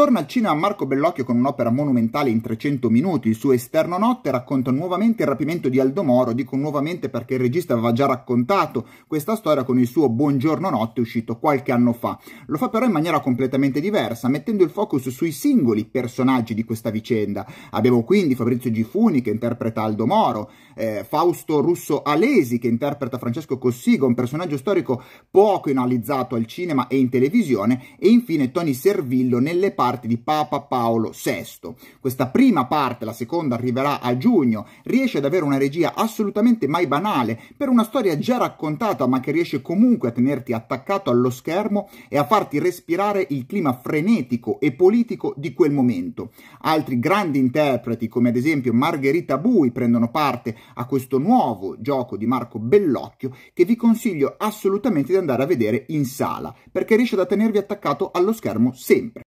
Torna al cinema Marco Bellocchio con un'opera monumentale in 300 minuti, il suo Esterno Notte racconta nuovamente il rapimento di Aldo Moro, dico nuovamente perché il regista aveva già raccontato questa storia con il suo Buongiorno Notte uscito qualche anno fa. Lo fa però in maniera completamente diversa, mettendo il focus sui singoli personaggi di questa vicenda. Abbiamo quindi Fabrizio Gifuni che interpreta Aldo Moro, eh, Fausto Russo Alesi che interpreta Francesco Cossiga, un personaggio storico poco analizzato al cinema e in televisione, e infine Tony Servillo nelle parti parte di Papa Paolo VI. Questa prima parte, la seconda, arriverà a giugno, riesce ad avere una regia assolutamente mai banale, per una storia già raccontata ma che riesce comunque a tenerti attaccato allo schermo e a farti respirare il clima frenetico e politico di quel momento. Altri grandi interpreti, come ad esempio Margherita Bui, prendono parte a questo nuovo gioco di Marco Bellocchio che vi consiglio assolutamente di andare a vedere in sala, perché riesce ad tenervi attaccato allo schermo sempre.